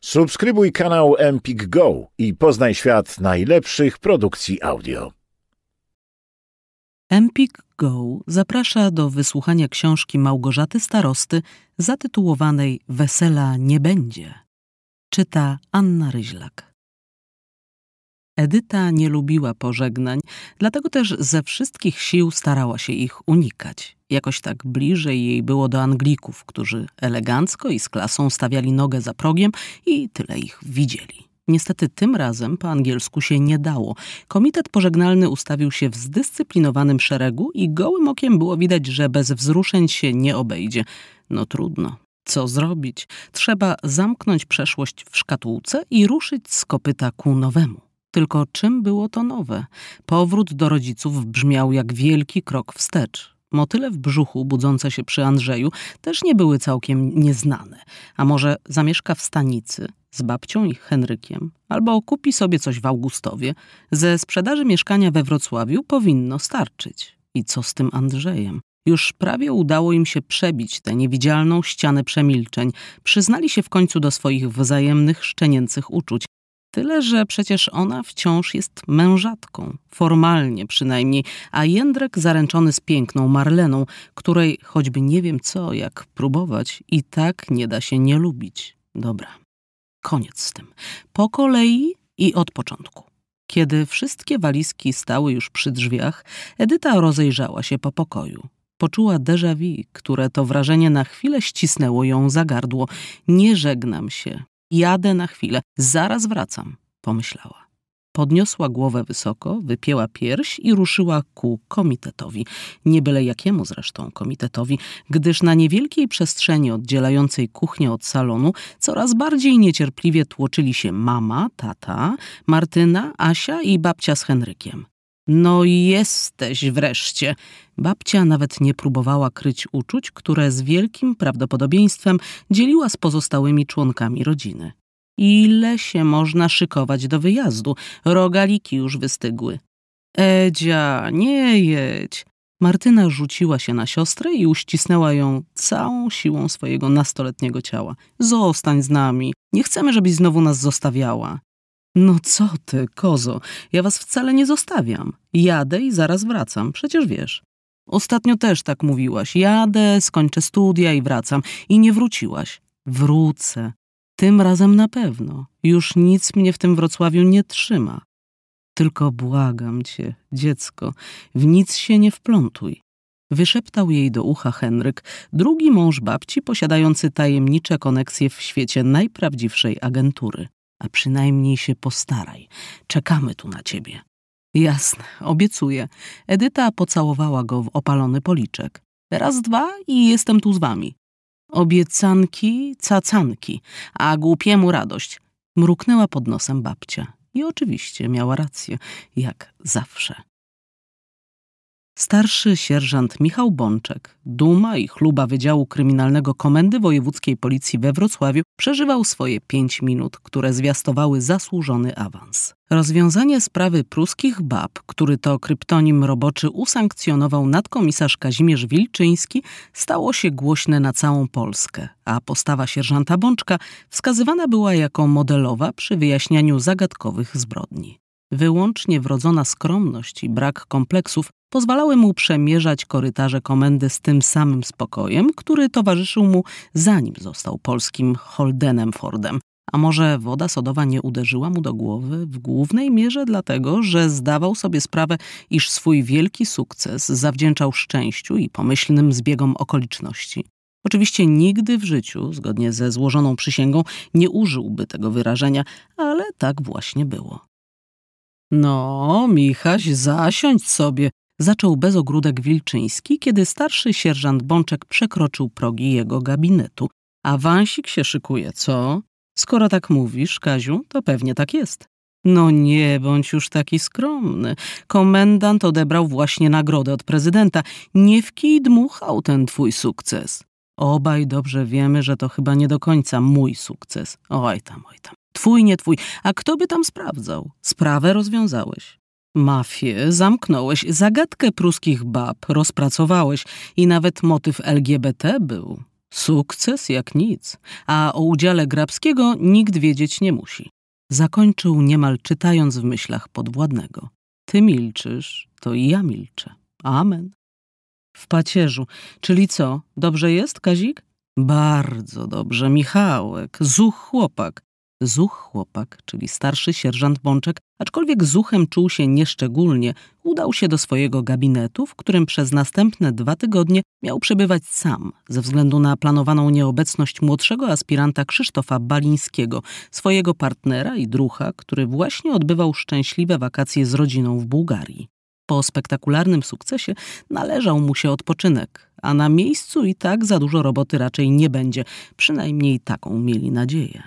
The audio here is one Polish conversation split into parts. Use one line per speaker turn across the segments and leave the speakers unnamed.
Subskrybuj kanał Empik Go i poznaj świat najlepszych produkcji audio. Empik Go zaprasza do wysłuchania książki Małgorzaty Starosty zatytułowanej Wesela nie będzie. Czyta Anna Ryźlak. Edyta nie lubiła pożegnań, dlatego też ze wszystkich sił starała się ich unikać. Jakoś tak bliżej jej było do Anglików, którzy elegancko i z klasą stawiali nogę za progiem i tyle ich widzieli. Niestety tym razem po angielsku się nie dało. Komitet pożegnalny ustawił się w zdyscyplinowanym szeregu i gołym okiem było widać, że bez wzruszeń się nie obejdzie. No trudno. Co zrobić? Trzeba zamknąć przeszłość w szkatułce i ruszyć z kopyta ku nowemu. Tylko czym było to nowe? Powrót do rodziców brzmiał jak wielki krok wstecz. Motyle w brzuchu budzące się przy Andrzeju też nie były całkiem nieznane. A może zamieszka w stanicy z babcią i Henrykiem, albo kupi sobie coś w Augustowie. Ze sprzedaży mieszkania we Wrocławiu powinno starczyć. I co z tym Andrzejem? Już prawie udało im się przebić tę niewidzialną ścianę przemilczeń. Przyznali się w końcu do swoich wzajemnych, szczenięcych uczuć. Tyle, że przecież ona wciąż jest mężatką, formalnie przynajmniej, a Jędrek zaręczony z piękną Marleną, której choćby nie wiem co, jak próbować, i tak nie da się nie lubić. Dobra, koniec z tym. Po kolei i od początku. Kiedy wszystkie walizki stały już przy drzwiach, Edyta rozejrzała się po pokoju. Poczuła déjà vu, które to wrażenie na chwilę ścisnęło ją za gardło. Nie żegnam się, Jadę na chwilę, zaraz wracam, pomyślała. Podniosła głowę wysoko, wypięła pierś i ruszyła ku komitetowi, nie byle jakiemu zresztą komitetowi, gdyż na niewielkiej przestrzeni oddzielającej kuchnię od salonu coraz bardziej niecierpliwie tłoczyli się mama, tata, Martyna, Asia i babcia z Henrykiem. No jesteś wreszcie. Babcia nawet nie próbowała kryć uczuć, które z wielkim prawdopodobieństwem dzieliła z pozostałymi członkami rodziny. Ile się można szykować do wyjazdu? Rogaliki już wystygły. Edzia, nie jedź. Martyna rzuciła się na siostrę i uścisnęła ją całą siłą swojego nastoletniego ciała. Zostań z nami. Nie chcemy, żebyś znowu nas zostawiała. No co ty, kozo, ja was wcale nie zostawiam. Jadę i zaraz wracam, przecież wiesz. Ostatnio też tak mówiłaś. Jadę, skończę studia i wracam. I nie wróciłaś. Wrócę. Tym razem na pewno. Już nic mnie w tym Wrocławiu nie trzyma. Tylko błagam cię, dziecko, w nic się nie wplątuj. Wyszeptał jej do ucha Henryk, drugi mąż babci posiadający tajemnicze koneksje w świecie najprawdziwszej agentury a przynajmniej się postaraj. Czekamy tu na ciebie. Jasne, obiecuję. Edyta pocałowała go w opalony policzek. Raz, dwa i jestem tu z wami. Obiecanki, cacanki, a głupiemu radość. Mruknęła pod nosem babcia. I oczywiście miała rację, jak zawsze starszy sierżant Michał Bączek, duma i chluba Wydziału Kryminalnego Komendy Wojewódzkiej Policji we Wrocławiu, przeżywał swoje pięć minut, które zwiastowały zasłużony awans. Rozwiązanie sprawy pruskich bab, który to kryptonim roboczy usankcjonował nadkomisarz Kazimierz Wilczyński, stało się głośne na całą Polskę, a postawa sierżanta Bączka wskazywana była jako modelowa przy wyjaśnianiu zagadkowych zbrodni. Wyłącznie wrodzona skromność i brak kompleksów pozwalały mu przemierzać korytarze komendy z tym samym spokojem, który towarzyszył mu zanim został polskim Holdenem Fordem. A może woda sodowa nie uderzyła mu do głowy w głównej mierze dlatego, że zdawał sobie sprawę, iż swój wielki sukces zawdzięczał szczęściu i pomyślnym zbiegom okoliczności. Oczywiście nigdy w życiu, zgodnie ze złożoną przysięgą, nie użyłby tego wyrażenia, ale tak właśnie było. No, Michaś, zasiądź sobie, zaczął bez ogródek Wilczyński, kiedy starszy sierżant Bączek przekroczył progi jego gabinetu. A Wansik się szykuje, co? Skoro tak mówisz, Kaziu, to pewnie tak jest. No nie bądź już taki skromny. Komendant odebrał właśnie nagrodę od prezydenta. Nie w wkij dmuchał ten twój sukces. Obaj dobrze wiemy, że to chyba nie do końca mój sukces. Oj tam, oj tam. Twój, nie twój. A kto by tam sprawdzał? Sprawę rozwiązałeś. Mafię zamknąłeś, zagadkę pruskich bab rozpracowałeś i nawet motyw LGBT był. Sukces jak nic, a o udziale Grabskiego nikt wiedzieć nie musi. Zakończył niemal czytając w myślach podwładnego. Ty milczysz, to i ja milczę. Amen w pacierzu. Czyli co, dobrze jest, Kazik? Bardzo dobrze, Michałek, zuch chłopak. Zuch chłopak, czyli starszy sierżant Bączek, aczkolwiek zuchem czuł się nieszczególnie, udał się do swojego gabinetu, w którym przez następne dwa tygodnie miał przebywać sam, ze względu na planowaną nieobecność młodszego aspiranta Krzysztofa Balińskiego, swojego partnera i drucha, który właśnie odbywał szczęśliwe wakacje z rodziną w Bułgarii. Po spektakularnym sukcesie należał mu się odpoczynek, a na miejscu i tak za dużo roboty raczej nie będzie, przynajmniej taką mieli nadzieję.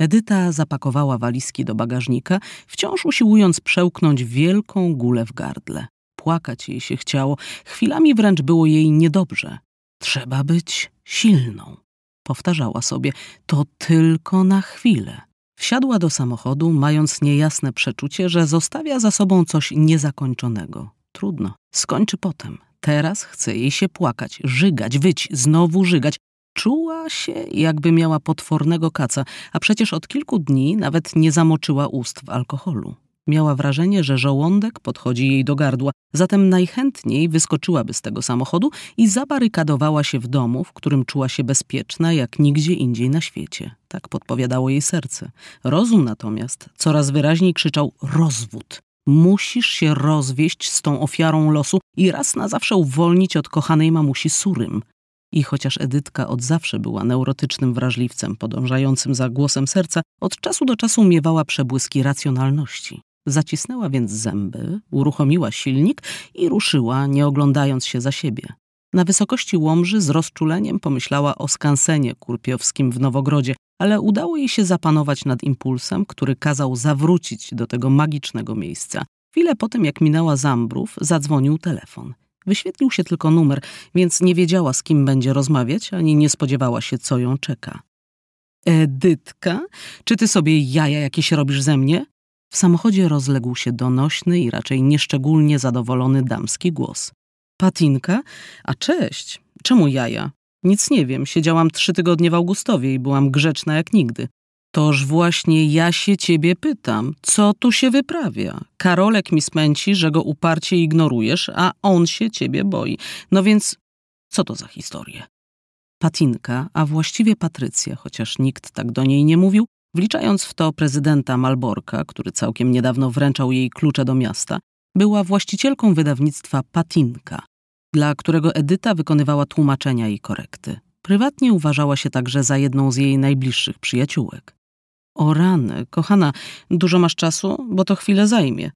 Edyta zapakowała walizki do bagażnika, wciąż usiłując przełknąć wielką gulę w gardle. Płakać jej się chciało, chwilami wręcz było jej niedobrze. Trzeba być silną, powtarzała sobie, to tylko na chwilę. Wsiadła do samochodu, mając niejasne przeczucie, że zostawia za sobą coś niezakończonego. Trudno, skończy potem. Teraz chce jej się płakać, żygać, wyć, znowu żygać. Czuła się, jakby miała potwornego kaca, a przecież od kilku dni nawet nie zamoczyła ust w alkoholu. Miała wrażenie, że żołądek podchodzi jej do gardła, zatem najchętniej wyskoczyłaby z tego samochodu i zabarykadowała się w domu, w którym czuła się bezpieczna jak nigdzie indziej na świecie tak podpowiadało jej serce. Rozum natomiast coraz wyraźniej krzyczał rozwód. Musisz się rozwieść z tą ofiarą losu i raz na zawsze uwolnić od kochanej mamusi Surym. I chociaż Edytka od zawsze była neurotycznym wrażliwcem, podążającym za głosem serca, od czasu do czasu miewała przebłyski racjonalności. Zacisnęła więc zęby, uruchomiła silnik i ruszyła, nie oglądając się za siebie. Na wysokości Łomży z rozczuleniem pomyślała o skansenie kurpiowskim w Nowogrodzie, ale udało jej się zapanować nad impulsem, który kazał zawrócić do tego magicznego miejsca. Chwilę po tym, jak minęła Zambrów, zadzwonił telefon. Wyświetlił się tylko numer, więc nie wiedziała, z kim będzie rozmawiać, ani nie spodziewała się, co ją czeka. Edytka, czy ty sobie jaja jakieś robisz ze mnie? W samochodzie rozległ się donośny i raczej nieszczególnie zadowolony damski głos. Patinka? A cześć! Czemu jaja? Nic nie wiem, siedziałam trzy tygodnie w Augustowie i byłam grzeczna jak nigdy. Toż właśnie ja się ciebie pytam, co tu się wyprawia? Karolek mi smęci, że go uparcie ignorujesz, a on się ciebie boi. No więc, co to za historie? Patinka, a właściwie Patrycja, chociaż nikt tak do niej nie mówił, wliczając w to prezydenta Malborka, który całkiem niedawno wręczał jej klucze do miasta, była właścicielką wydawnictwa Patinka, dla którego Edyta wykonywała tłumaczenia i korekty. Prywatnie uważała się także za jedną z jej najbliższych przyjaciółek. O rany, kochana, dużo masz czasu, bo to chwilę zajmie.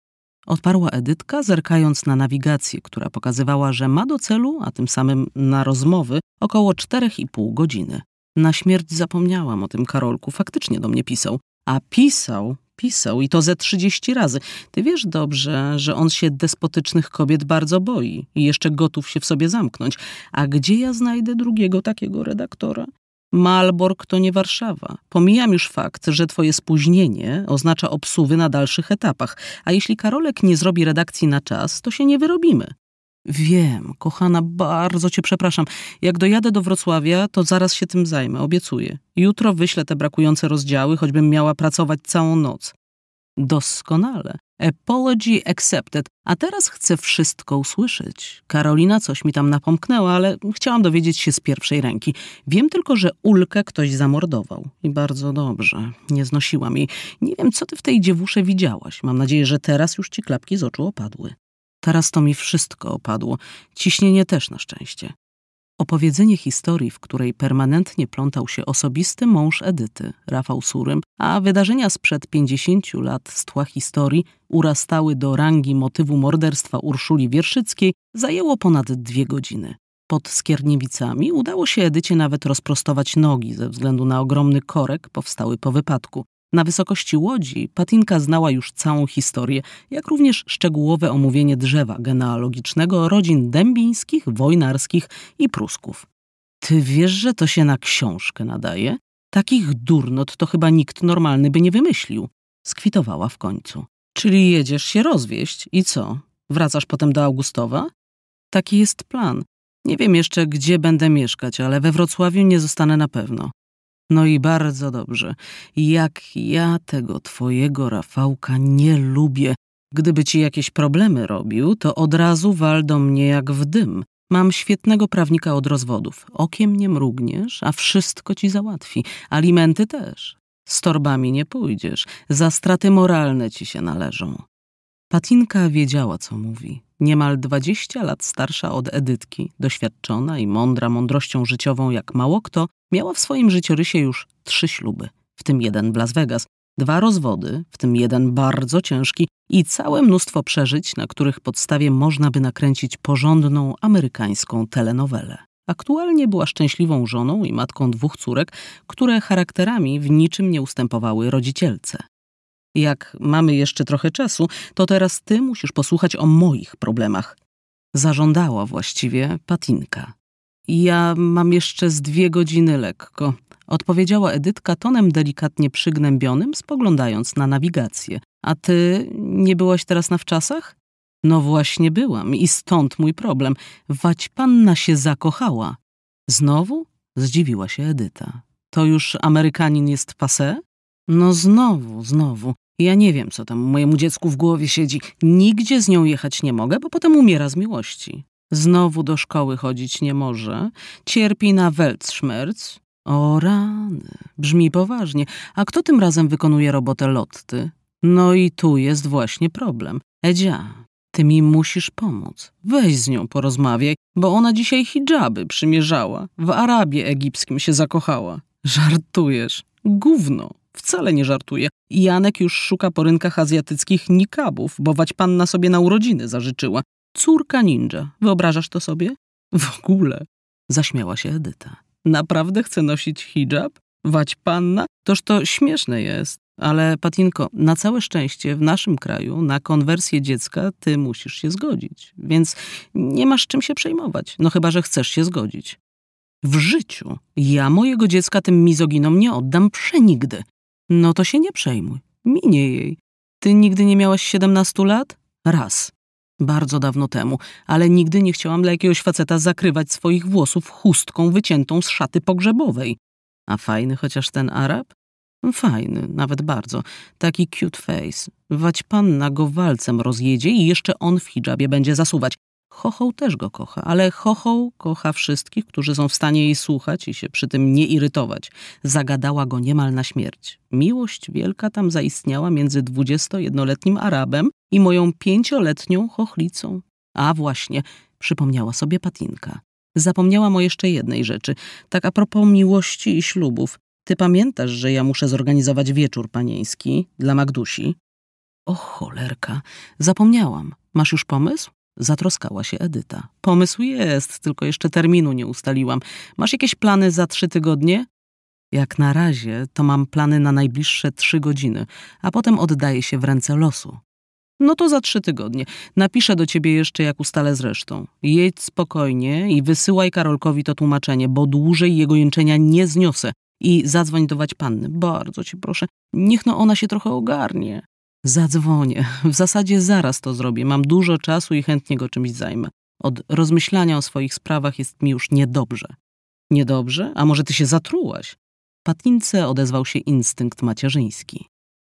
Odparła Edytka, zerkając na nawigację, która pokazywała, że ma do celu, a tym samym na rozmowy, około czterech i pół godziny. Na śmierć zapomniałam o tym Karolku, faktycznie do mnie pisał. A pisał pisał i to ze 30 razy. Ty wiesz dobrze, że on się despotycznych kobiet bardzo boi i jeszcze gotów się w sobie zamknąć. A gdzie ja znajdę drugiego takiego redaktora? Malbork to nie Warszawa. Pomijam już fakt, że twoje spóźnienie oznacza obsuwy na dalszych etapach, a jeśli Karolek nie zrobi redakcji na czas, to się nie wyrobimy. Wiem, kochana, bardzo cię przepraszam. Jak dojadę do Wrocławia, to zaraz się tym zajmę, obiecuję. Jutro wyślę te brakujące rozdziały, choćbym miała pracować całą noc. Doskonale. Apology accepted. A teraz chcę wszystko usłyszeć. Karolina coś mi tam napomknęła, ale chciałam dowiedzieć się z pierwszej ręki. Wiem tylko, że Ulkę ktoś zamordował. I bardzo dobrze. Nie znosiłam jej. Nie wiem, co ty w tej dziewusze widziałaś. Mam nadzieję, że teraz już ci klapki z oczu opadły. Teraz to mi wszystko opadło, ciśnienie też na szczęście. Opowiedzenie historii, w której permanentnie plątał się osobisty mąż Edyty, Rafał Surym, a wydarzenia sprzed 50 lat z tła historii urastały do rangi motywu morderstwa Urszuli Wierszyckiej, zajęło ponad dwie godziny. Pod Skierniewicami udało się Edycie nawet rozprostować nogi ze względu na ogromny korek powstały po wypadku. Na wysokości łodzi Patinka znała już całą historię, jak również szczegółowe omówienie drzewa genealogicznego rodzin dębińskich, wojnarskich i prusków. Ty wiesz, że to się na książkę nadaje? Takich durnot to chyba nikt normalny by nie wymyślił. Skwitowała w końcu. Czyli jedziesz się rozwieść i co? Wracasz potem do Augustowa? Taki jest plan. Nie wiem jeszcze, gdzie będę mieszkać, ale we Wrocławiu nie zostanę na pewno. No i bardzo dobrze. Jak ja tego twojego Rafałka nie lubię. Gdyby ci jakieś problemy robił, to od razu wal do mnie jak w dym. Mam świetnego prawnika od rozwodów. Okiem nie mrugniesz, a wszystko ci załatwi. Alimenty też. Z torbami nie pójdziesz. Za straty moralne ci się należą. Patinka wiedziała, co mówi. Niemal dwadzieścia lat starsza od Edytki, doświadczona i mądra mądrością życiową jak mało kto, miała w swoim życiorysie już trzy śluby, w tym jeden w Las Vegas, dwa rozwody, w tym jeden bardzo ciężki i całe mnóstwo przeżyć, na których podstawie można by nakręcić porządną amerykańską telenowelę. Aktualnie była szczęśliwą żoną i matką dwóch córek, które charakterami w niczym nie ustępowały rodzicielce. Jak mamy jeszcze trochę czasu, to teraz ty musisz posłuchać o moich problemach. Zażądała właściwie Patinka. Ja mam jeszcze z dwie godziny lekko, odpowiedziała Edytka tonem delikatnie przygnębionym, spoglądając na nawigację. A ty nie byłaś teraz na wczasach? No właśnie byłam i stąd mój problem. Wać panna się zakochała. Znowu? Zdziwiła się Edyta. To już Amerykanin jest pase? No znowu, znowu. Ja nie wiem, co tam mojemu dziecku w głowie siedzi. Nigdzie z nią jechać nie mogę, bo potem umiera z miłości. Znowu do szkoły chodzić nie może. Cierpi na weltszmerc. O rany, brzmi poważnie. A kto tym razem wykonuje robotę Lotty? No i tu jest właśnie problem. Edzia, ty mi musisz pomóc. Weź z nią porozmawiaj, bo ona dzisiaj hijaby przymierzała. W Arabie Egipskim się zakochała. Żartujesz. Gówno. Wcale nie żartuje. Janek już szuka po rynkach azjatyckich nikabów, bować panna sobie na urodziny zażyczyła. Córka ninja. Wyobrażasz to sobie? W ogóle. Zaśmiała się Edyta. Naprawdę chce nosić hijab? Waćpanna? panna? Toż to śmieszne jest. Ale Patinko, na całe szczęście w naszym kraju na konwersję dziecka ty musisz się zgodzić. Więc nie masz czym się przejmować. No chyba, że chcesz się zgodzić. W życiu ja mojego dziecka tym mizoginom nie oddam przenigdy. No to się nie przejmuj, minie jej. Ty nigdy nie miałaś 17 lat? Raz. Bardzo dawno temu, ale nigdy nie chciałam dla jakiegoś faceta zakrywać swoich włosów chustką wyciętą z szaty pogrzebowej. A fajny chociaż ten Arab? Fajny, nawet bardzo. Taki cute face. Wać panna go walcem rozjedzie i jeszcze on w hijabie będzie zasuwać. Chochoł też go kocha, ale Chochoł kocha wszystkich, którzy są w stanie jej słuchać i się przy tym nie irytować. Zagadała go niemal na śmierć. Miłość wielka tam zaistniała między dwudziestojednoletnim Arabem i moją pięcioletnią chochlicą. A właśnie, przypomniała sobie Patinka. Zapomniałam o jeszcze jednej rzeczy. Tak a propos miłości i ślubów. Ty pamiętasz, że ja muszę zorganizować wieczór panieński dla Magdusi? O cholerka, zapomniałam. Masz już pomysł? Zatroskała się Edyta. Pomysł jest, tylko jeszcze terminu nie ustaliłam. Masz jakieś plany za trzy tygodnie? Jak na razie, to mam plany na najbliższe trzy godziny, a potem oddaję się w ręce losu. No to za trzy tygodnie. Napiszę do ciebie jeszcze, jak ustalę zresztą. Jedź spokojnie i wysyłaj Karolkowi to tłumaczenie, bo dłużej jego jęczenia nie zniosę. I zadzwoń do panny, bardzo ci proszę. Niech no ona się trochę ogarnie. Zadzwonię. W zasadzie zaraz to zrobię. Mam dużo czasu i chętnie go czymś zajmę. Od rozmyślania o swoich sprawach jest mi już niedobrze. Niedobrze? A może ty się zatrułaś? Patince odezwał się instynkt macierzyński.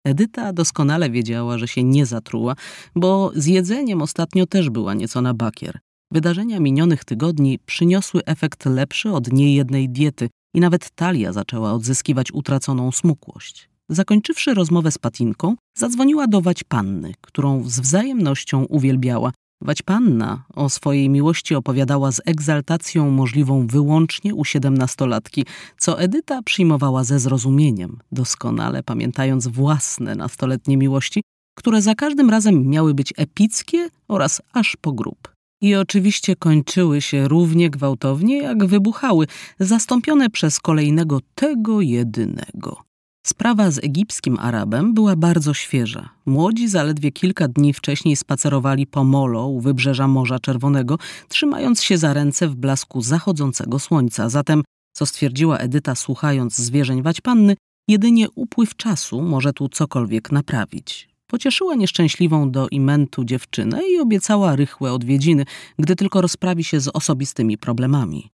Edyta doskonale wiedziała, że się nie zatruła, bo z jedzeniem ostatnio też była nieco na bakier. Wydarzenia minionych tygodni przyniosły efekt lepszy od niejednej diety i nawet talia zaczęła odzyskiwać utraconą smukłość. Zakończywszy rozmowę z Patinką, zadzwoniła do Waćpanny, którą z wzajemnością uwielbiała. Waćpanna o swojej miłości opowiadała z egzaltacją możliwą wyłącznie u siedemnastolatki, co Edyta przyjmowała ze zrozumieniem, doskonale pamiętając własne nastoletnie miłości, które za każdym razem miały być epickie oraz aż po grób. I oczywiście kończyły się równie gwałtownie, jak wybuchały, zastąpione przez kolejnego tego jedynego. Sprawa z egipskim Arabem była bardzo świeża. Młodzi zaledwie kilka dni wcześniej spacerowali po Molo u wybrzeża Morza Czerwonego, trzymając się za ręce w blasku zachodzącego słońca. Zatem, co stwierdziła Edyta słuchając zwierzeń Waćpanny, jedynie upływ czasu może tu cokolwiek naprawić. Pocieszyła nieszczęśliwą do imentu dziewczynę i obiecała rychłe odwiedziny, gdy tylko rozprawi się z osobistymi problemami.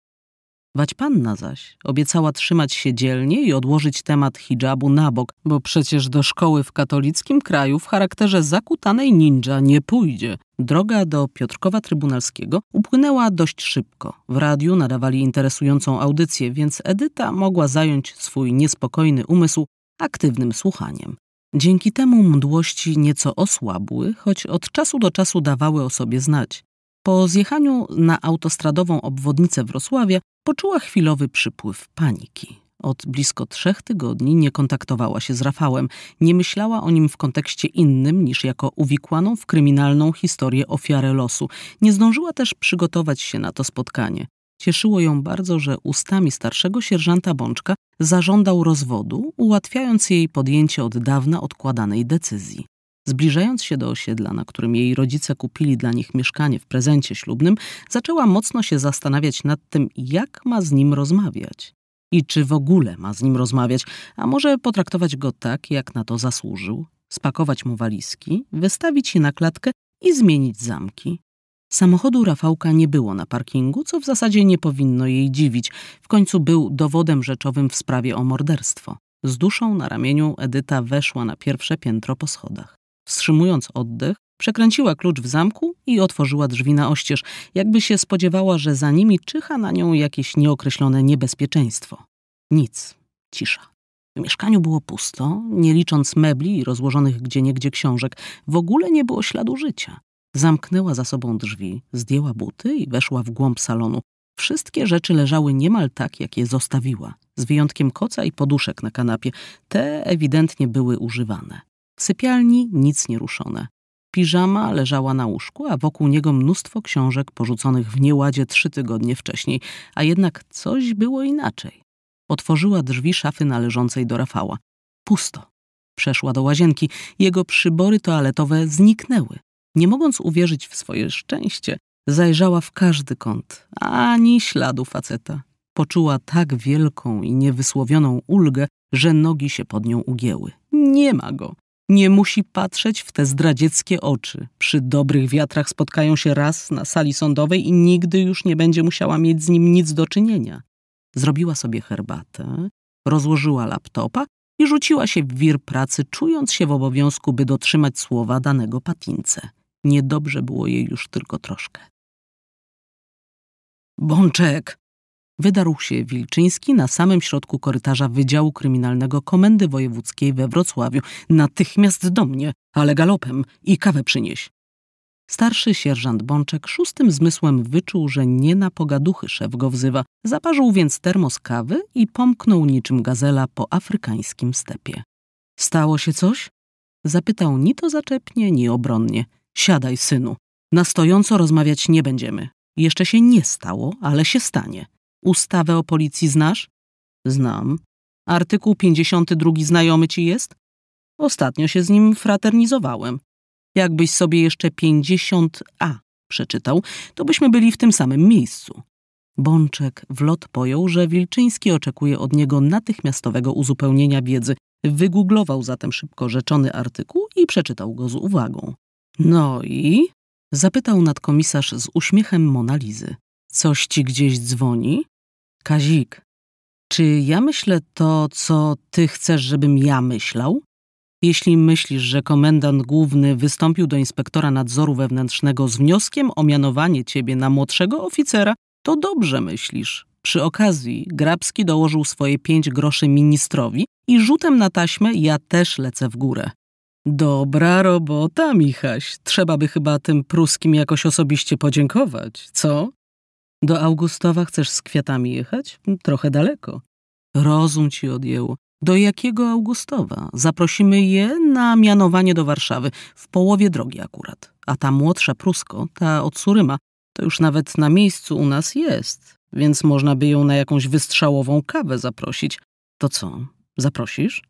Waćpanna zaś obiecała trzymać się dzielnie i odłożyć temat hijabu na bok, bo przecież do szkoły w katolickim kraju w charakterze zakutanej ninja nie pójdzie. Droga do Piotrkowa Trybunalskiego upłynęła dość szybko. W radiu nadawali interesującą audycję, więc Edyta mogła zająć swój niespokojny umysł aktywnym słuchaniem. Dzięki temu mdłości nieco osłabły, choć od czasu do czasu dawały o sobie znać. Po zjechaniu na autostradową obwodnicę Wrocławia Poczuła chwilowy przypływ paniki. Od blisko trzech tygodni nie kontaktowała się z Rafałem, nie myślała o nim w kontekście innym niż jako uwikłaną w kryminalną historię ofiarę losu. Nie zdążyła też przygotować się na to spotkanie. Cieszyło ją bardzo, że ustami starszego sierżanta Bączka zażądał rozwodu, ułatwiając jej podjęcie od dawna odkładanej decyzji. Zbliżając się do osiedla, na którym jej rodzice kupili dla nich mieszkanie w prezencie ślubnym, zaczęła mocno się zastanawiać nad tym, jak ma z nim rozmawiać. I czy w ogóle ma z nim rozmawiać, a może potraktować go tak, jak na to zasłużył, spakować mu walizki, wystawić je na klatkę i zmienić zamki. Samochodu Rafałka nie było na parkingu, co w zasadzie nie powinno jej dziwić. W końcu był dowodem rzeczowym w sprawie o morderstwo. Z duszą na ramieniu Edyta weszła na pierwsze piętro po schodach. Wstrzymując oddech, przekręciła klucz w zamku i otworzyła drzwi na oścież, jakby się spodziewała, że za nimi czyha na nią jakieś nieokreślone niebezpieczeństwo. Nic, cisza. W mieszkaniu było pusto, nie licząc mebli i rozłożonych gdzieniegdzie książek. W ogóle nie było śladu życia. Zamknęła za sobą drzwi, zdjęła buty i weszła w głąb salonu. Wszystkie rzeczy leżały niemal tak, jak je zostawiła, z wyjątkiem koca i poduszek na kanapie. Te ewidentnie były używane. W sypialni nic nie ruszone. Piżama leżała na łóżku, a wokół niego mnóstwo książek porzuconych w nieładzie trzy tygodnie wcześniej, a jednak coś było inaczej. Otworzyła drzwi szafy należącej do Rafała. Pusto. Przeszła do łazienki. Jego przybory toaletowe zniknęły. Nie mogąc uwierzyć w swoje szczęście, zajrzała w każdy kąt. Ani śladu faceta. Poczuła tak wielką i niewysłowioną ulgę, że nogi się pod nią ugięły. Nie ma go. Nie musi patrzeć w te zdradzieckie oczy. Przy dobrych wiatrach spotkają się raz na sali sądowej i nigdy już nie będzie musiała mieć z nim nic do czynienia. Zrobiła sobie herbatę, rozłożyła laptopa i rzuciła się w wir pracy, czując się w obowiązku, by dotrzymać słowa danego patince. Niedobrze było jej już tylko troszkę. Bączek, wydarł się Wilczyński na samym środku korytarza Wydziału Kryminalnego Komendy Wojewódzkiej we Wrocławiu. Natychmiast do mnie, ale galopem i kawę przynieś. Starszy sierżant Bączek szóstym zmysłem wyczuł, że nie na pogaduchy szef go wzywa. Zaparzył więc termos kawy i pomknął niczym gazela po afrykańskim stepie. Stało się coś? Zapytał ni to zaczepnie, ni obronnie. Siadaj, synu. Na stojąco rozmawiać nie będziemy. Jeszcze się nie stało, ale się stanie. Ustawę o policji znasz? Znam. Artykuł 52 znajomy ci jest? Ostatnio się z nim fraternizowałem. Jakbyś sobie jeszcze 50a przeczytał, to byśmy byli w tym samym miejscu. Bączek w lot pojął, że Wilczyński oczekuje od niego natychmiastowego uzupełnienia wiedzy. Wygooglował zatem szybko rzeczony artykuł i przeczytał go z uwagą. No i? Zapytał nadkomisarz z uśmiechem Monalizy. Coś ci gdzieś dzwoni? Kazik, czy ja myślę to, co ty chcesz, żebym ja myślał? Jeśli myślisz, że komendant główny wystąpił do inspektora nadzoru wewnętrznego z wnioskiem o mianowanie ciebie na młodszego oficera, to dobrze myślisz. Przy okazji Grabski dołożył swoje pięć groszy ministrowi i rzutem na taśmę ja też lecę w górę. Dobra robota, Michaś. Trzeba by chyba tym pruskim jakoś osobiście podziękować, co? Do Augustowa chcesz z kwiatami jechać? Trochę daleko. Rozum ci odjęło. Do jakiego Augustowa? Zaprosimy je na mianowanie do Warszawy, w połowie drogi akurat. A ta młodsza Prusko, ta od Suryma, to już nawet na miejscu u nas jest, więc można by ją na jakąś wystrzałową kawę zaprosić. To co, zaprosisz?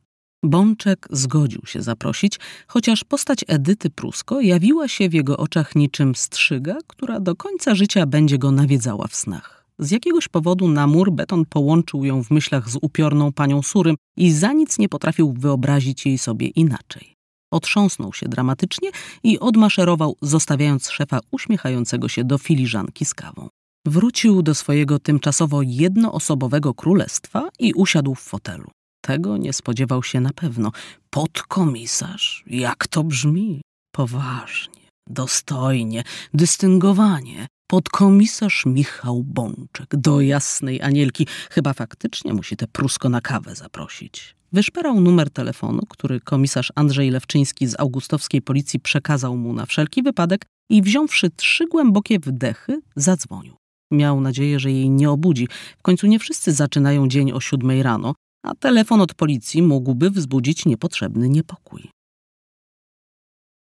Bączek zgodził się zaprosić, chociaż postać Edyty Prusko jawiła się w jego oczach niczym strzyga, która do końca życia będzie go nawiedzała w snach. Z jakiegoś powodu na mur beton połączył ją w myślach z upiorną panią Surym i za nic nie potrafił wyobrazić jej sobie inaczej. Otrząsnął się dramatycznie i odmaszerował, zostawiając szefa uśmiechającego się do filiżanki z kawą. Wrócił do swojego tymczasowo jednoosobowego królestwa i usiadł w fotelu. Tego nie spodziewał się na pewno. Podkomisarz? Jak to brzmi? Poważnie, dostojnie, dystyngowanie. Podkomisarz Michał Bączek, do jasnej anielki. Chyba faktycznie musi te prusko na kawę zaprosić. Wyszperał numer telefonu, który komisarz Andrzej Lewczyński z augustowskiej policji przekazał mu na wszelki wypadek i wziąwszy trzy głębokie wdechy, zadzwonił. Miał nadzieję, że jej nie obudzi. W końcu nie wszyscy zaczynają dzień o siódmej rano, a telefon od policji mógłby wzbudzić niepotrzebny niepokój.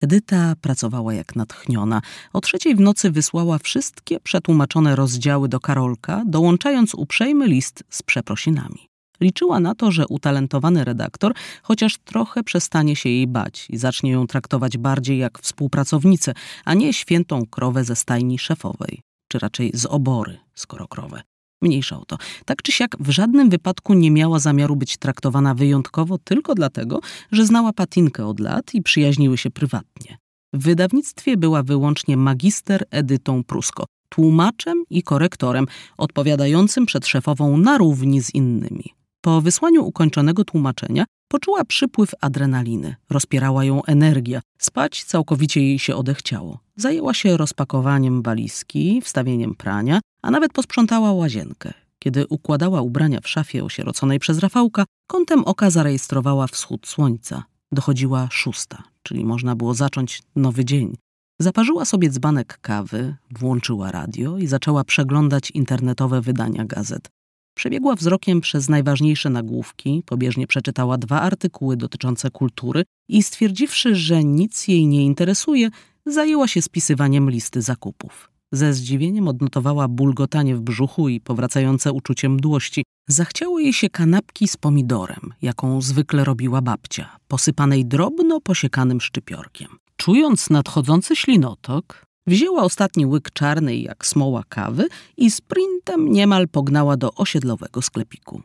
Edyta pracowała jak natchniona. O trzeciej w nocy wysłała wszystkie przetłumaczone rozdziały do Karolka, dołączając uprzejmy list z przeprosinami. Liczyła na to, że utalentowany redaktor chociaż trochę przestanie się jej bać i zacznie ją traktować bardziej jak współpracownicę, a nie świętą krowę ze stajni szefowej, czy raczej z obory, skoro krowę. Mniejsza to. Tak czy siak w żadnym wypadku nie miała zamiaru być traktowana wyjątkowo tylko dlatego, że znała Patinkę od lat i przyjaźniły się prywatnie. W wydawnictwie była wyłącznie magister Edytą Prusko, tłumaczem i korektorem, odpowiadającym przed szefową na równi z innymi. Po wysłaniu ukończonego tłumaczenia poczuła przypływ adrenaliny. Rozpierała ją energia. Spać całkowicie jej się odechciało. Zajęła się rozpakowaniem walizki, wstawieniem prania, a nawet posprzątała łazienkę. Kiedy układała ubrania w szafie osieroconej przez Rafałka, kątem oka zarejestrowała wschód słońca. Dochodziła szósta, czyli można było zacząć nowy dzień. Zaparzyła sobie dzbanek kawy, włączyła radio i zaczęła przeglądać internetowe wydania gazet. Przebiegła wzrokiem przez najważniejsze nagłówki, pobieżnie przeczytała dwa artykuły dotyczące kultury i stwierdziwszy, że nic jej nie interesuje, zajęła się spisywaniem listy zakupów. Ze zdziwieniem odnotowała bulgotanie w brzuchu i powracające uczucie mdłości. Zachciało jej się kanapki z pomidorem, jaką zwykle robiła babcia, posypanej drobno posiekanym szczypiorkiem. Czując nadchodzący ślinotok, Wzięła ostatni łyk czarnej jak smoła kawy i sprintem niemal pognała do osiedlowego sklepiku.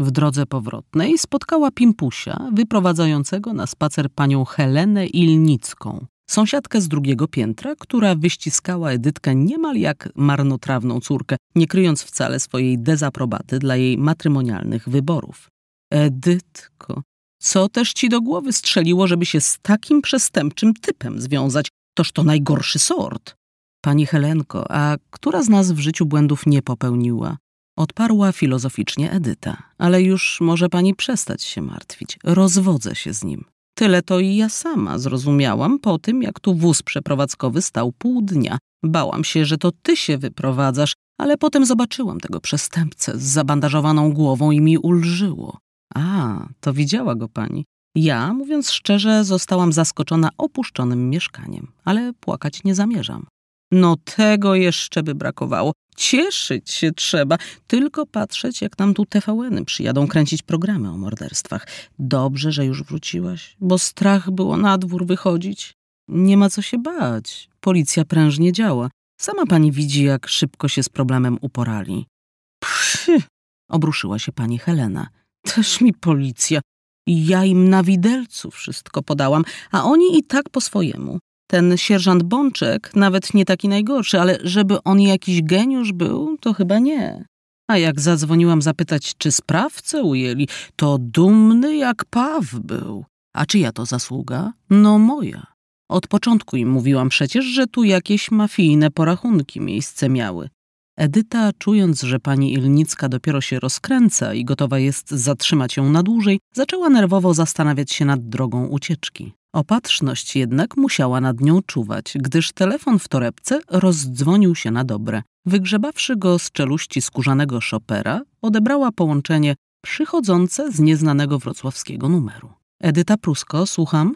W drodze powrotnej spotkała Pimpusia, wyprowadzającego na spacer panią Helenę Ilnicką, sąsiadkę z drugiego piętra, która wyściskała Edytkę niemal jak marnotrawną córkę, nie kryjąc wcale swojej dezaprobaty dla jej matrymonialnych wyborów. Edytko, co też ci do głowy strzeliło, żeby się z takim przestępczym typem związać, Toż to najgorszy sort. Pani Helenko, a która z nas w życiu błędów nie popełniła? Odparła filozoficznie Edyta. Ale już może pani przestać się martwić. Rozwodzę się z nim. Tyle to i ja sama zrozumiałam po tym, jak tu wóz przeprowadzkowy stał pół dnia. Bałam się, że to ty się wyprowadzasz, ale potem zobaczyłam tego przestępcę z zabandażowaną głową i mi ulżyło. A, to widziała go pani. Ja, mówiąc szczerze, zostałam zaskoczona opuszczonym mieszkaniem, ale płakać nie zamierzam. No tego jeszcze by brakowało. Cieszyć się trzeba, tylko patrzeć, jak nam tu TVN-y przyjadą kręcić programy o morderstwach. Dobrze, że już wróciłaś, bo strach było na dwór wychodzić. Nie ma co się bać. Policja prężnie działa. Sama pani widzi, jak szybko się z problemem uporali. Przy! Obruszyła się pani Helena. Też mi policja. Ja im na widelcu wszystko podałam, a oni i tak po swojemu. Ten sierżant Bączek nawet nie taki najgorszy, ale żeby on jakiś geniusz był, to chyba nie. A jak zadzwoniłam zapytać, czy sprawcę ujęli, to dumny jak paw był. A czyja to zasługa? No moja. Od początku im mówiłam przecież, że tu jakieś mafijne porachunki miejsce miały. Edyta, czując, że pani Ilnicka dopiero się rozkręca i gotowa jest zatrzymać ją na dłużej, zaczęła nerwowo zastanawiać się nad drogą ucieczki. Opatrzność jednak musiała nad nią czuwać, gdyż telefon w torebce rozdzwonił się na dobre. Wygrzebawszy go z czeluści skórzanego szopera, odebrała połączenie przychodzące z nieznanego wrocławskiego numeru. Edyta Prusko, słucham?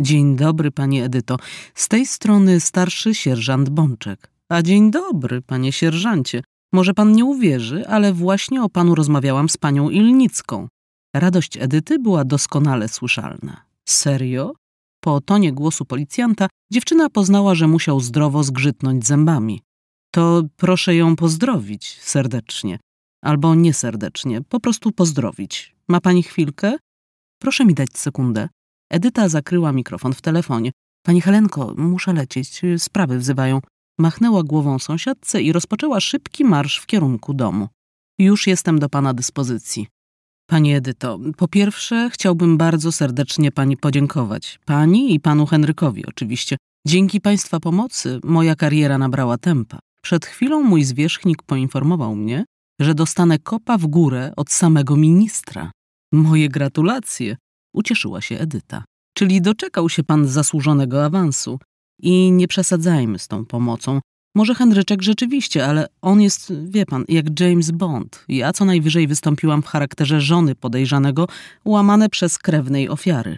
Dzień dobry, pani Edyto. Z tej strony starszy sierżant Bączek. A dzień dobry, panie sierżancie. Może pan nie uwierzy, ale właśnie o panu rozmawiałam z panią Ilnicką. Radość Edyty była doskonale słyszalna. Serio? Po tonie głosu policjanta dziewczyna poznała, że musiał zdrowo zgrzytnąć zębami. To proszę ją pozdrowić serdecznie. Albo nie serdecznie, po prostu pozdrowić. Ma pani chwilkę? Proszę mi dać sekundę. Edyta zakryła mikrofon w telefonie. Pani Helenko, muszę lecieć, sprawy wzywają machnęła głową sąsiadce i rozpoczęła szybki marsz w kierunku domu. Już jestem do pana dyspozycji. Pani Edyto, po pierwsze chciałbym bardzo serdecznie pani podziękować. Pani i panu Henrykowi oczywiście. Dzięki państwa pomocy moja kariera nabrała tempa. Przed chwilą mój zwierzchnik poinformował mnie, że dostanę kopa w górę od samego ministra. Moje gratulacje, ucieszyła się Edyta. Czyli doczekał się pan zasłużonego awansu. I nie przesadzajmy z tą pomocą. Może Henryczek rzeczywiście, ale on jest, wie pan, jak James Bond. Ja co najwyżej wystąpiłam w charakterze żony podejrzanego, łamane przez krewnej ofiary.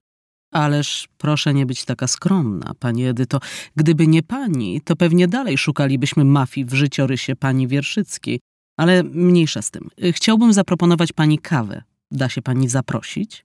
Ależ proszę nie być taka skromna, pani Edyto. Gdyby nie pani, to pewnie dalej szukalibyśmy mafii w życiorysie pani Wierszyckiej. Ale mniejsza z tym. Chciałbym zaproponować pani kawę. Da się pani zaprosić?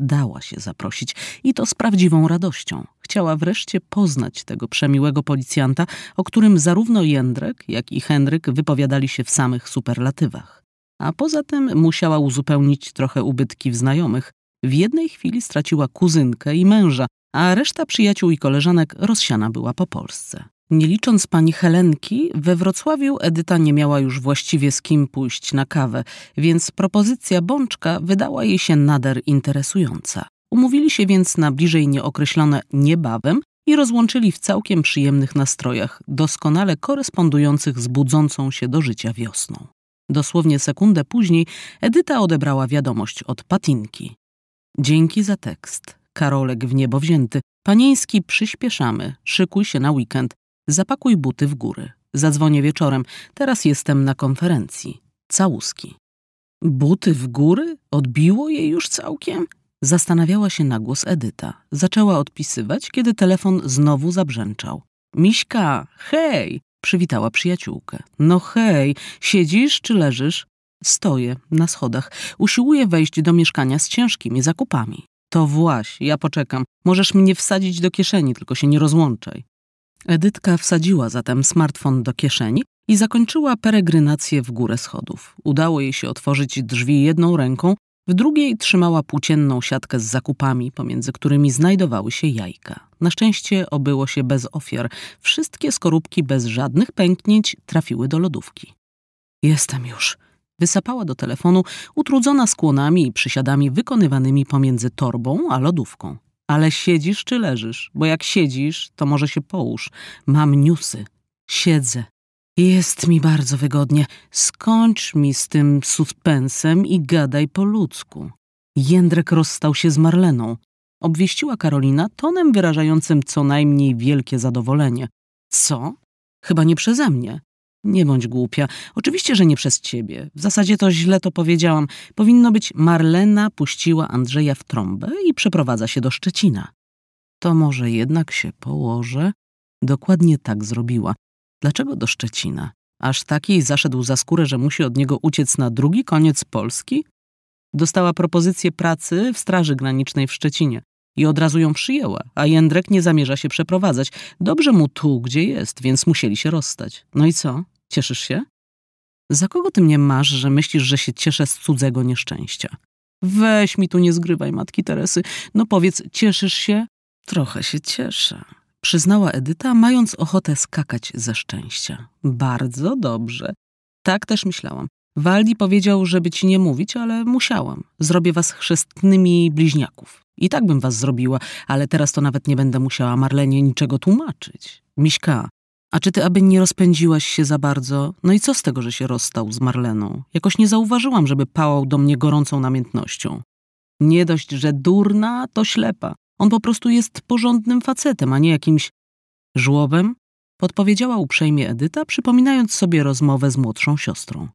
Dała się zaprosić i to z prawdziwą radością. Chciała wreszcie poznać tego przemiłego policjanta, o którym zarówno Jędrek, jak i Henryk wypowiadali się w samych superlatywach. A poza tym musiała uzupełnić trochę ubytki w znajomych. W jednej chwili straciła kuzynkę i męża, a reszta przyjaciół i koleżanek rozsiana była po Polsce. Nie licząc pani Helenki, we Wrocławiu Edyta nie miała już właściwie z kim pójść na kawę, więc propozycja Bączka wydała jej się nader interesująca. Umówili się więc na bliżej nieokreślone niebawem i rozłączyli w całkiem przyjemnych nastrojach, doskonale korespondujących z budzącą się do życia wiosną. Dosłownie sekundę później Edyta odebrała wiadomość od Patinki. Dzięki za tekst. Karolek w niebo wzięty. Panieński przyspieszamy. Szykuj się na weekend. Zapakuj buty w góry. Zadzwonię wieczorem. Teraz jestem na konferencji. Całuski. Buty w góry? Odbiło je już całkiem? Zastanawiała się na głos Edyta. Zaczęła odpisywać, kiedy telefon znowu zabrzęczał. Miśka, hej! Przywitała przyjaciółkę. No hej, siedzisz czy leżysz? Stoję na schodach. Usiłuję wejść do mieszkania z ciężkimi zakupami. To właśnie, ja poczekam. Możesz mnie wsadzić do kieszeni, tylko się nie rozłączaj. Edytka wsadziła zatem smartfon do kieszeni i zakończyła peregrinację w górę schodów. Udało jej się otworzyć drzwi jedną ręką, w drugiej trzymała płócienną siatkę z zakupami, pomiędzy którymi znajdowały się jajka. Na szczęście obyło się bez ofiar. Wszystkie skorupki bez żadnych pęknięć trafiły do lodówki. Jestem już. Wysapała do telefonu, utrudzona skłonami i przysiadami wykonywanymi pomiędzy torbą a lodówką. Ale siedzisz czy leżysz? Bo jak siedzisz, to może się połóż. Mam niusy. Siedzę. Jest mi bardzo wygodnie. Skończ mi z tym suspensem i gadaj po ludzku. Jędrek rozstał się z Marleną. Obwieściła Karolina tonem wyrażającym co najmniej wielkie zadowolenie. Co? Chyba nie przeze mnie. Nie bądź głupia. Oczywiście, że nie przez ciebie. W zasadzie to źle to powiedziałam. Powinno być Marlena puściła Andrzeja w trąbę i przeprowadza się do Szczecina. To może jednak się położę? Dokładnie tak zrobiła. Dlaczego do Szczecina? Aż takiej zaszedł za skórę, że musi od niego uciec na drugi koniec Polski? Dostała propozycję pracy w Straży Granicznej w Szczecinie i od razu ją przyjęła, a Jędrek nie zamierza się przeprowadzać. Dobrze mu tu, gdzie jest, więc musieli się rozstać. No i co? Cieszysz się? Za kogo ty mnie masz, że myślisz, że się cieszę z cudzego nieszczęścia? Weź mi tu nie zgrywaj matki Teresy. No powiedz, cieszysz się? Trochę się cieszę, przyznała Edyta, mając ochotę skakać ze szczęścia. Bardzo dobrze. Tak też myślałam. Waldi powiedział, żeby ci nie mówić, ale musiałam. Zrobię was chrzestnymi bliźniaków. I tak bym was zrobiła, ale teraz to nawet nie będę musiała Marlenie niczego tłumaczyć. Miśka, a czy ty aby nie rozpędziłaś się za bardzo? No i co z tego, że się rozstał z Marleną? Jakoś nie zauważyłam, żeby pałał do mnie gorącą namiętnością. Nie dość, że durna, to ślepa. On po prostu jest porządnym facetem, a nie jakimś żłobem, podpowiedziała uprzejmie Edyta, przypominając sobie rozmowę z młodszą siostrą.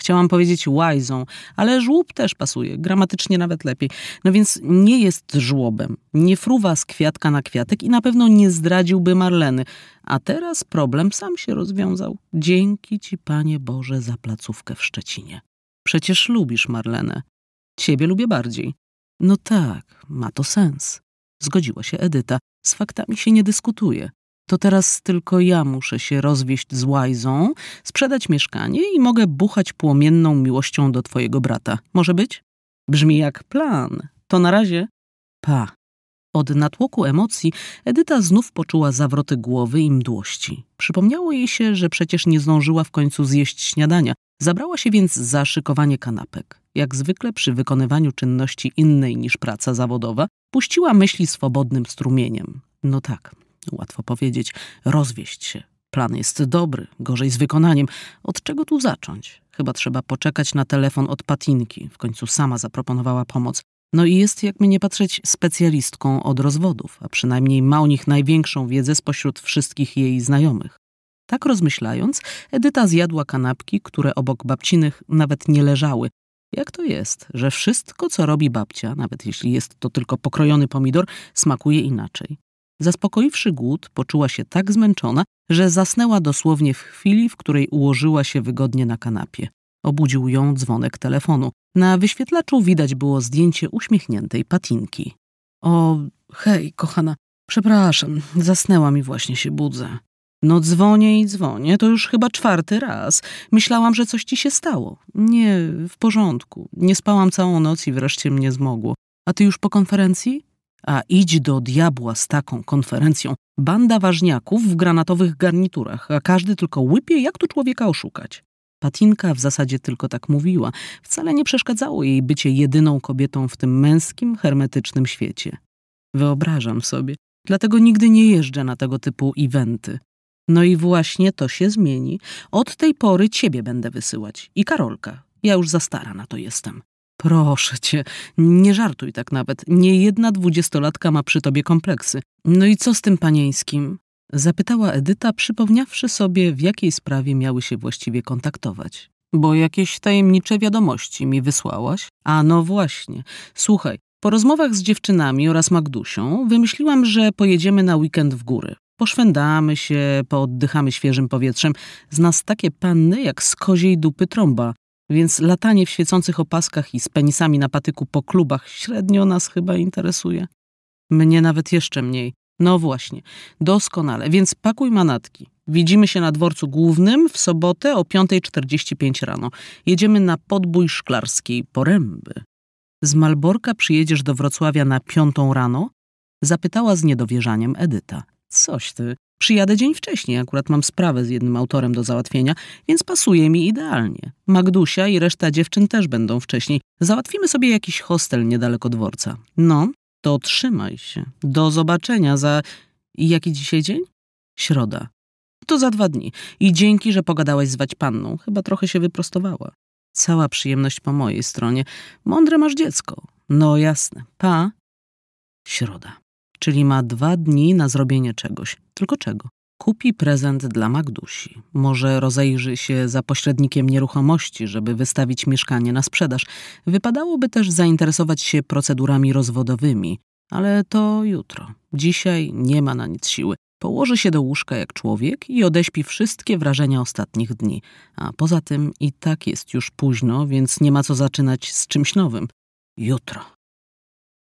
Chciałam powiedzieć łajzą, ale żłób też pasuje, gramatycznie nawet lepiej. No więc nie jest żłobem, nie fruwa z kwiatka na kwiatek i na pewno nie zdradziłby Marleny. A teraz problem sam się rozwiązał. Dzięki ci, Panie Boże, za placówkę w Szczecinie. Przecież lubisz Marlenę. Ciebie lubię bardziej. No tak, ma to sens. Zgodziła się Edyta. Z faktami się nie dyskutuje to teraz tylko ja muszę się rozwieść z łajzą, sprzedać mieszkanie i mogę buchać płomienną miłością do twojego brata. Może być? Brzmi jak plan. To na razie. Pa. Od natłoku emocji Edyta znów poczuła zawroty głowy i mdłości. Przypomniało jej się, że przecież nie zdążyła w końcu zjeść śniadania. Zabrała się więc za szykowanie kanapek. Jak zwykle przy wykonywaniu czynności innej niż praca zawodowa, puściła myśli swobodnym strumieniem. No tak, Łatwo powiedzieć, rozwieść się. Plan jest dobry, gorzej z wykonaniem. Od czego tu zacząć? Chyba trzeba poczekać na telefon od Patinki. W końcu sama zaproponowała pomoc. No i jest, jak mnie patrzeć, specjalistką od rozwodów, a przynajmniej ma o nich największą wiedzę spośród wszystkich jej znajomych. Tak rozmyślając, Edyta zjadła kanapki, które obok babcinych nawet nie leżały. Jak to jest, że wszystko, co robi babcia, nawet jeśli jest to tylko pokrojony pomidor, smakuje inaczej? Zaspokoiwszy głód, poczuła się tak zmęczona, że zasnęła dosłownie w chwili, w której ułożyła się wygodnie na kanapie. Obudził ją dzwonek telefonu. Na wyświetlaczu widać było zdjęcie uśmiechniętej patinki. O, hej, kochana, przepraszam, zasnęła mi właśnie się budzę. No dzwonię i dzwonię, to już chyba czwarty raz. Myślałam, że coś ci się stało. Nie, w porządku. Nie spałam całą noc i wreszcie mnie zmogło. A ty już po konferencji? A idź do diabła z taką konferencją. Banda ważniaków w granatowych garniturach, a każdy tylko łypie, jak tu człowieka oszukać. Patinka w zasadzie tylko tak mówiła. Wcale nie przeszkadzało jej bycie jedyną kobietą w tym męskim, hermetycznym świecie. Wyobrażam sobie. Dlatego nigdy nie jeżdżę na tego typu eventy. No i właśnie to się zmieni. Od tej pory ciebie będę wysyłać. I Karolka. Ja już za stara na to jestem. Proszę cię, nie żartuj tak nawet. Nie jedna dwudziestolatka ma przy tobie kompleksy. No i co z tym panieńskim? Zapytała Edyta, przypomniawszy sobie, w jakiej sprawie miały się właściwie kontaktować. Bo jakieś tajemnicze wiadomości mi wysłałaś? A no właśnie. Słuchaj, po rozmowach z dziewczynami oraz Magdusią wymyśliłam, że pojedziemy na weekend w góry. Poszwędamy się, pooddychamy świeżym powietrzem. Z nas takie panny jak z koziej dupy trąba. Więc latanie w świecących opaskach i z penisami na patyku po klubach średnio nas chyba interesuje. Mnie nawet jeszcze mniej. No właśnie, doskonale. Więc pakuj manatki. Widzimy się na dworcu głównym w sobotę o 5.45 rano. Jedziemy na podbój szklarskiej poręby. Z Malborka przyjedziesz do Wrocławia na piątą rano? Zapytała z niedowierzaniem Edyta. Coś ty, Przyjadę dzień wcześniej, akurat mam sprawę z jednym autorem do załatwienia, więc pasuje mi idealnie. Magdusia i reszta dziewczyn też będą wcześniej. Załatwimy sobie jakiś hostel niedaleko dworca. No, to trzymaj się. Do zobaczenia za... Jaki dzisiaj dzień? Środa. To za dwa dni. I dzięki, że pogadałaś zwać panną, Chyba trochę się wyprostowała. Cała przyjemność po mojej stronie. Mądre masz dziecko. No jasne. Pa. Środa czyli ma dwa dni na zrobienie czegoś. Tylko czego? Kupi prezent dla Magdusi. Może rozejrzy się za pośrednikiem nieruchomości, żeby wystawić mieszkanie na sprzedaż. Wypadałoby też zainteresować się procedurami rozwodowymi, ale to jutro. Dzisiaj nie ma na nic siły. Położy się do łóżka jak człowiek i odeśpi wszystkie wrażenia ostatnich dni. A poza tym i tak jest już późno, więc nie ma co zaczynać z czymś nowym. Jutro.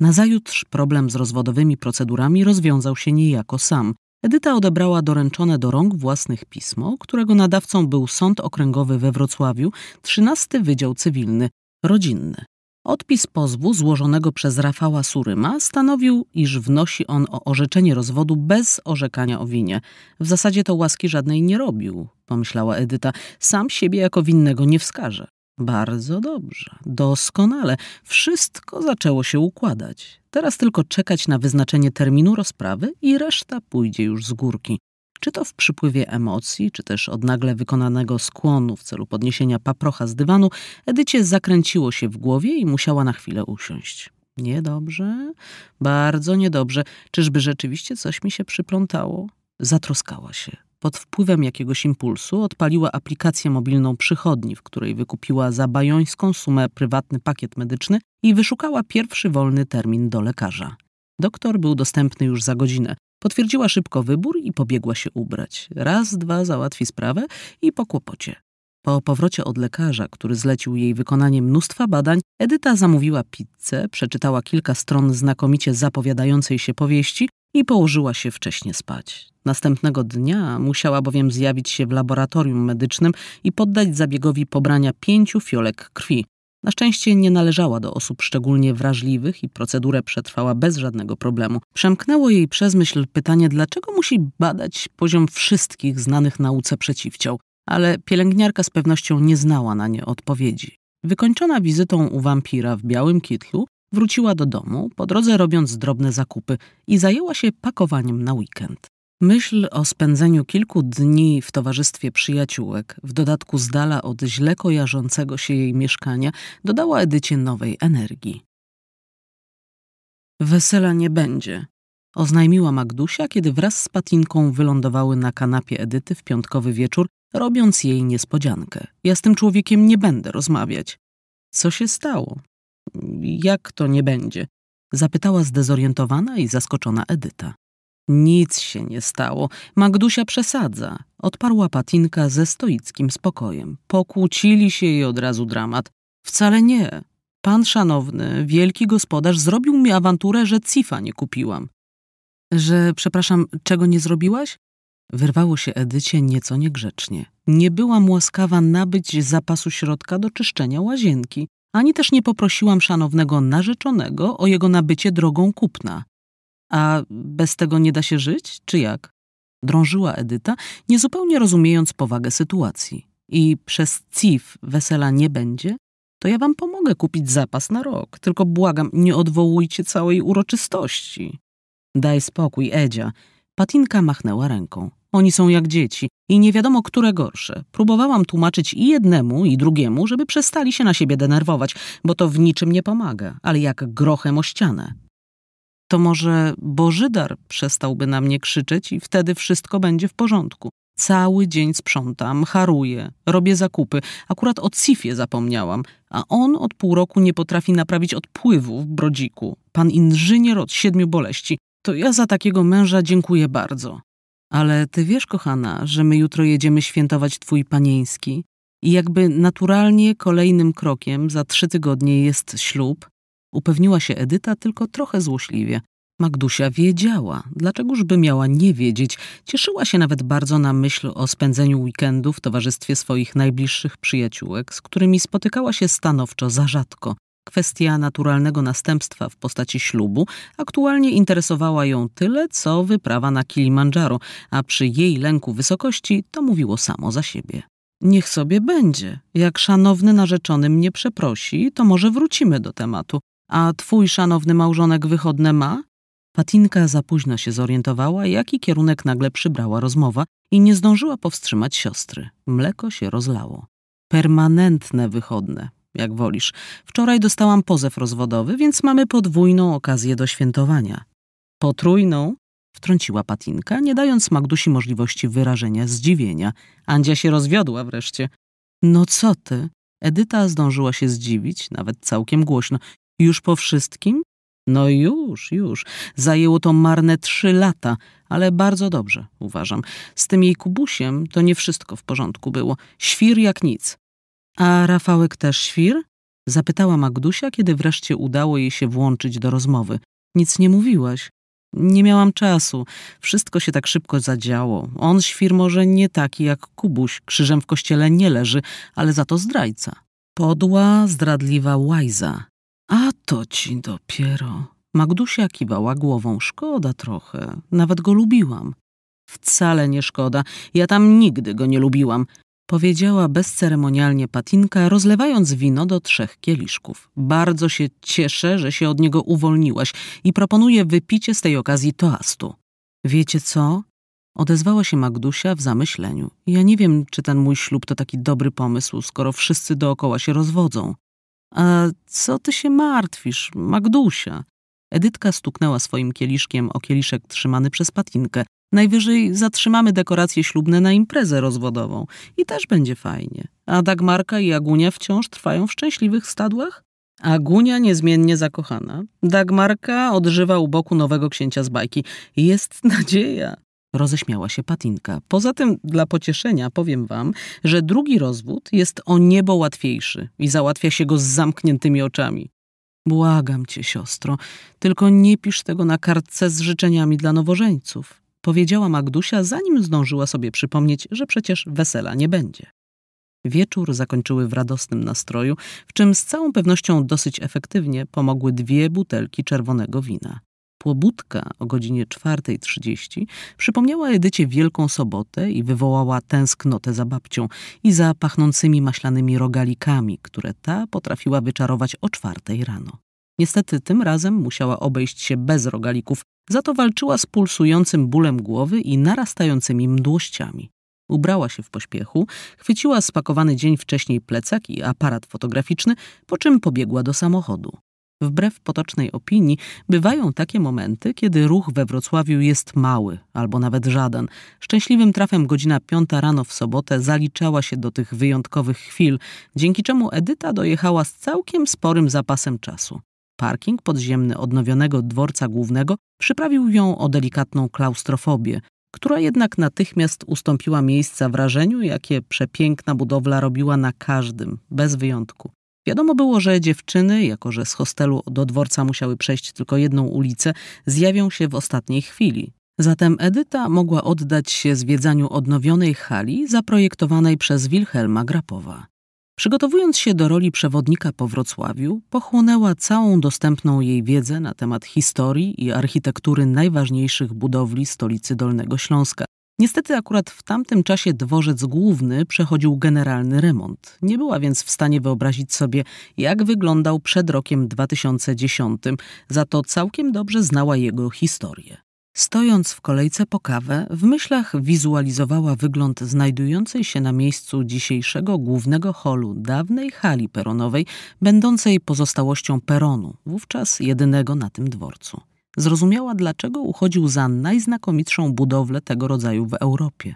Nazajutrz problem z rozwodowymi procedurami rozwiązał się niejako sam. Edyta odebrała doręczone do rąk własnych pismo, którego nadawcą był Sąd Okręgowy we Wrocławiu, 13 Wydział Cywilny, rodzinny. Odpis pozwu złożonego przez Rafała Suryma stanowił, iż wnosi on o orzeczenie rozwodu bez orzekania o winie. W zasadzie to łaski żadnej nie robił, pomyślała Edyta. Sam siebie jako winnego nie wskaże. Bardzo dobrze, doskonale. Wszystko zaczęło się układać. Teraz tylko czekać na wyznaczenie terminu rozprawy i reszta pójdzie już z górki. Czy to w przypływie emocji, czy też od nagle wykonanego skłonu w celu podniesienia paprocha z dywanu, Edycie zakręciło się w głowie i musiała na chwilę usiąść. Niedobrze, bardzo niedobrze. Czyżby rzeczywiście coś mi się przyplątało? Zatroskała się pod wpływem jakiegoś impulsu odpaliła aplikację mobilną przychodni, w której wykupiła za bajońską sumę prywatny pakiet medyczny i wyszukała pierwszy wolny termin do lekarza. Doktor był dostępny już za godzinę. Potwierdziła szybko wybór i pobiegła się ubrać. Raz, dwa załatwi sprawę i po kłopocie. Po powrocie od lekarza, który zlecił jej wykonanie mnóstwa badań, Edyta zamówiła pizzę, przeczytała kilka stron znakomicie zapowiadającej się powieści i położyła się wcześnie spać. Następnego dnia musiała bowiem zjawić się w laboratorium medycznym i poddać zabiegowi pobrania pięciu fiolek krwi. Na szczęście nie należała do osób szczególnie wrażliwych i procedurę przetrwała bez żadnego problemu. Przemknęło jej przez myśl pytanie, dlaczego musi badać poziom wszystkich znanych nauce przeciwciał ale pielęgniarka z pewnością nie znała na nie odpowiedzi. Wykończona wizytą u wampira w białym kitlu, wróciła do domu, po drodze robiąc drobne zakupy i zajęła się pakowaniem na weekend. Myśl o spędzeniu kilku dni w towarzystwie przyjaciółek, w dodatku z dala od źle kojarzącego się jej mieszkania, dodała Edycie nowej energii. Wesela nie będzie, oznajmiła Magdusia, kiedy wraz z Patinką wylądowały na kanapie Edyty w piątkowy wieczór robiąc jej niespodziankę. Ja z tym człowiekiem nie będę rozmawiać. Co się stało? Jak to nie będzie? Zapytała zdezorientowana i zaskoczona Edyta. Nic się nie stało. Magdusia przesadza. Odparła Patinka ze stoickim spokojem. Pokłócili się i od razu dramat. Wcale nie. Pan szanowny, wielki gospodarz zrobił mi awanturę, że cifa nie kupiłam. Że, przepraszam, czego nie zrobiłaś? Wyrwało się Edycie nieco niegrzecznie. Nie byłam łaskawa nabyć zapasu środka do czyszczenia łazienki, ani też nie poprosiłam szanownego narzeczonego o jego nabycie drogą kupna. A bez tego nie da się żyć, czy jak? Drążyła Edyta, niezupełnie rozumiejąc powagę sytuacji. I przez CIF wesela nie będzie? To ja wam pomogę kupić zapas na rok, tylko błagam, nie odwołujcie całej uroczystości. Daj spokój, Edzia. Patinka machnęła ręką. Oni są jak dzieci i nie wiadomo, które gorsze. Próbowałam tłumaczyć i jednemu, i drugiemu, żeby przestali się na siebie denerwować, bo to w niczym nie pomaga, ale jak grochem o ścianę. To może Bożydar przestałby na mnie krzyczeć i wtedy wszystko będzie w porządku. Cały dzień sprzątam, haruję, robię zakupy. Akurat o Cifie zapomniałam, a on od pół roku nie potrafi naprawić odpływu w brodziku. Pan inżynier od siedmiu boleści. To ja za takiego męża dziękuję bardzo. Ale ty wiesz, kochana, że my jutro jedziemy świętować twój panieński i jakby naturalnie kolejnym krokiem za trzy tygodnie jest ślub, upewniła się Edyta tylko trochę złośliwie. Magdusia wiedziała. Dlaczegożby miała nie wiedzieć? Cieszyła się nawet bardzo na myśl o spędzeniu weekendu w towarzystwie swoich najbliższych przyjaciółek, z którymi spotykała się stanowczo za rzadko, Kwestia naturalnego następstwa w postaci ślubu aktualnie interesowała ją tyle, co wyprawa na Kilimandżaro, a przy jej lęku wysokości to mówiło samo za siebie. Niech sobie będzie. Jak szanowny narzeczony mnie przeprosi, to może wrócimy do tematu. A twój szanowny małżonek wychodne ma? Patinka za późno się zorientowała, jaki kierunek nagle przybrała rozmowa i nie zdążyła powstrzymać siostry. Mleko się rozlało. Permanentne wychodne, jak wolisz. Wczoraj dostałam pozew rozwodowy, więc mamy podwójną okazję do świętowania. Potrójną, wtrąciła Patinka, nie dając Magdusi możliwości wyrażenia zdziwienia. Andzia się rozwiodła wreszcie. No co ty? Edyta zdążyła się zdziwić, nawet całkiem głośno. Już po wszystkim? No już, już. Zajęło to marne trzy lata, ale bardzo dobrze, uważam. Z tym jej kubusiem to nie wszystko w porządku było. Świr jak nic. A Rafałek też świr? Zapytała Magdusia, kiedy wreszcie udało jej się włączyć do rozmowy. Nic nie mówiłaś. Nie miałam czasu. Wszystko się tak szybko zadziało. On świr może nie taki jak Kubuś, krzyżem w kościele nie leży, ale za to zdrajca. Podła, zdradliwa łajza. A to ci dopiero. Magdusia kiwała głową. Szkoda trochę. Nawet go lubiłam. Wcale nie szkoda. Ja tam nigdy go nie lubiłam powiedziała bezceremonialnie Patinka, rozlewając wino do trzech kieliszków. Bardzo się cieszę, że się od niego uwolniłaś i proponuję wypicie z tej okazji toastu. Wiecie co? Odezwała się Magdusia w zamyśleniu. Ja nie wiem, czy ten mój ślub to taki dobry pomysł, skoro wszyscy dookoła się rozwodzą. A co ty się martwisz, Magdusia? Edytka stuknęła swoim kieliszkiem o kieliszek trzymany przez Patinkę. Najwyżej zatrzymamy dekoracje ślubne na imprezę rozwodową i też będzie fajnie. A Dagmarka i Agunia wciąż trwają w szczęśliwych stadłach? Agunia niezmiennie zakochana. Dagmarka odżywa u boku nowego księcia z bajki. Jest nadzieja. Roześmiała się Patinka. Poza tym, dla pocieszenia powiem wam, że drugi rozwód jest o niebo łatwiejszy i załatwia się go z zamkniętymi oczami. Błagam cię, siostro, tylko nie pisz tego na kartce z życzeniami dla nowożeńców powiedziała Magdusia, zanim zdążyła sobie przypomnieć, że przecież wesela nie będzie. Wieczór zakończyły w radosnym nastroju, w czym z całą pewnością dosyć efektywnie pomogły dwie butelki czerwonego wina. Płobudka o godzinie 4.30 przypomniała Edycie Wielką Sobotę i wywołała tęsknotę za babcią i za pachnącymi maślanymi rogalikami, które ta potrafiła wyczarować o czwartej rano. Niestety tym razem musiała obejść się bez rogalików za to walczyła z pulsującym bólem głowy i narastającymi mdłościami. Ubrała się w pośpiechu, chwyciła spakowany dzień wcześniej plecak i aparat fotograficzny, po czym pobiegła do samochodu. Wbrew potocznej opinii, bywają takie momenty, kiedy ruch we Wrocławiu jest mały albo nawet żaden. Szczęśliwym trafem godzina piąta rano w sobotę zaliczała się do tych wyjątkowych chwil, dzięki czemu Edyta dojechała z całkiem sporym zapasem czasu. Parking podziemny odnowionego dworca głównego przyprawił ją o delikatną klaustrofobię, która jednak natychmiast ustąpiła miejsca wrażeniu, jakie przepiękna budowla robiła na każdym, bez wyjątku. Wiadomo było, że dziewczyny, jako że z hostelu do dworca musiały przejść tylko jedną ulicę, zjawią się w ostatniej chwili. Zatem Edyta mogła oddać się zwiedzaniu odnowionej hali zaprojektowanej przez Wilhelma Grapowa. Przygotowując się do roli przewodnika po Wrocławiu, pochłonęła całą dostępną jej wiedzę na temat historii i architektury najważniejszych budowli stolicy Dolnego Śląska. Niestety akurat w tamtym czasie dworzec główny przechodził generalny remont. Nie była więc w stanie wyobrazić sobie, jak wyglądał przed rokiem 2010, za to całkiem dobrze znała jego historię. Stojąc w kolejce po kawę, w myślach wizualizowała wygląd znajdującej się na miejscu dzisiejszego głównego holu, dawnej hali peronowej, będącej pozostałością peronu, wówczas jedynego na tym dworcu. Zrozumiała, dlaczego uchodził za najznakomitszą budowlę tego rodzaju w Europie.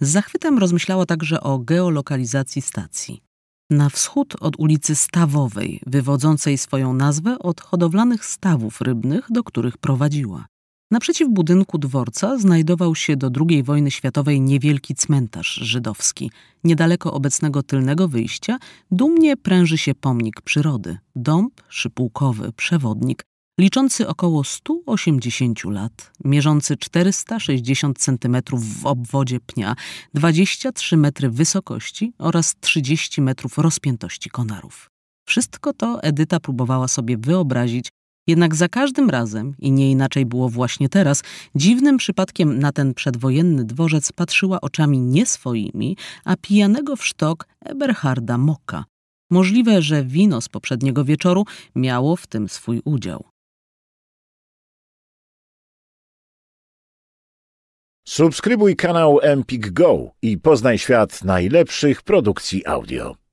Z zachwytem rozmyślała także o geolokalizacji stacji. Na wschód od ulicy Stawowej, wywodzącej swoją nazwę od hodowlanych stawów rybnych, do których prowadziła. Naprzeciw budynku dworca znajdował się do II wojny światowej niewielki cmentarz żydowski. Niedaleko obecnego tylnego wyjścia dumnie pręży się pomnik przyrody, dąb szypułkowy, przewodnik, liczący około 180 lat, mierzący 460 cm w obwodzie pnia, 23 metry wysokości oraz 30 metrów rozpiętości konarów. Wszystko to Edyta próbowała sobie wyobrazić jednak za każdym razem, i nie inaczej było właśnie teraz, dziwnym przypadkiem na ten przedwojenny dworzec patrzyła oczami nie swoimi, a pijanego w sztok Eberharda Moka. Możliwe, że wino z poprzedniego wieczoru miało w tym swój udział. Subskrybuj kanał Empik Go i poznaj świat najlepszych produkcji audio.